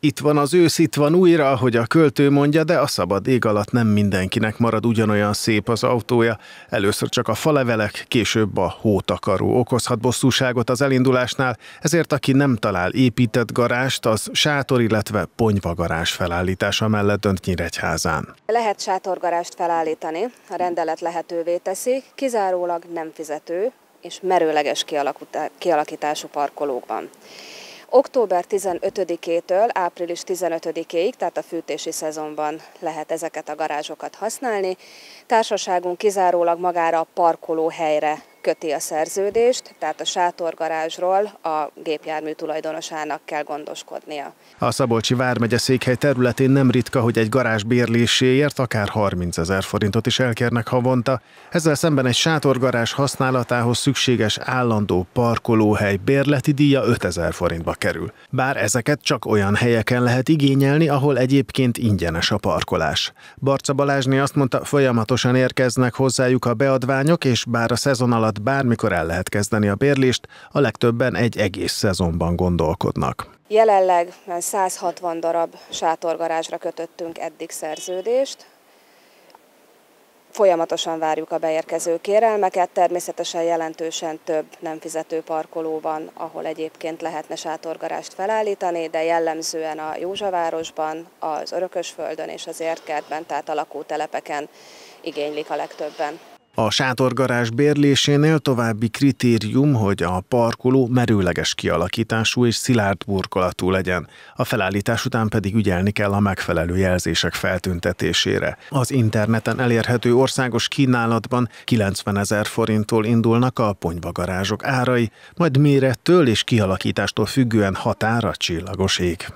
Itt van az ősz, itt van újra, ahogy a költő mondja, de a szabad ég alatt nem mindenkinek marad ugyanolyan szép az autója. Először csak a falevelek, később a hótakaró okozhat bosszúságot az elindulásnál, ezért aki nem talál épített garást, az sátor, illetve ponyvagarás felállítása mellett dönt Nyíregyházán. Lehet sátorgarást felállítani, a rendelet lehetővé teszi, kizárólag nem fizető és merőleges kialakítású parkolókban. Október 15-től április 15-ig, tehát a fűtési szezonban lehet ezeket a garázsokat használni. Társaságunk kizárólag magára a helyre köti a szerződést, tehát a sátorgarázsról a gépjármű tulajdonosának kell gondoskodnia. A Szabolcsi Vármegye székhely területén nem ritka, hogy egy garázs bérléséért akár 30 ezer forintot is elkérnek havonta. Ezzel szemben egy sátorgarázs használatához szükséges állandó parkolóhely bérleti díja 5 ezer forintba kerül. Bár ezeket csak olyan helyeken lehet igényelni, ahol egyébként ingyenes a parkolás. Barca Balázsné azt mondta, folyamatosan érkeznek hozzájuk a beadványok, és bár a szezon alatt tehát bármikor el lehet kezdeni a bérlést, a legtöbben egy egész szezonban gondolkodnak. Jelenleg 160 darab sátorgarázsra kötöttünk eddig szerződést, folyamatosan várjuk a beérkező kérelmeket, természetesen jelentősen több nem fizető parkoló van, ahol egyébként lehetne sátorgarást felállítani, de jellemzően a Józsavárosban, az Örökösföldön és az Érkertben, tehát a lakótelepeken igénylik a legtöbben. A sátorgarázs bérlésénél további kritérium, hogy a parkoló merőleges kialakítású és szilárd burkolatú legyen. A felállítás után pedig ügyelni kell a megfelelő jelzések feltüntetésére. Az interneten elérhető országos kínálatban 90 ezer forinttól indulnak a ponyvagarázsok árai, majd mérettől és kialakítástól függően határa csillagos ég.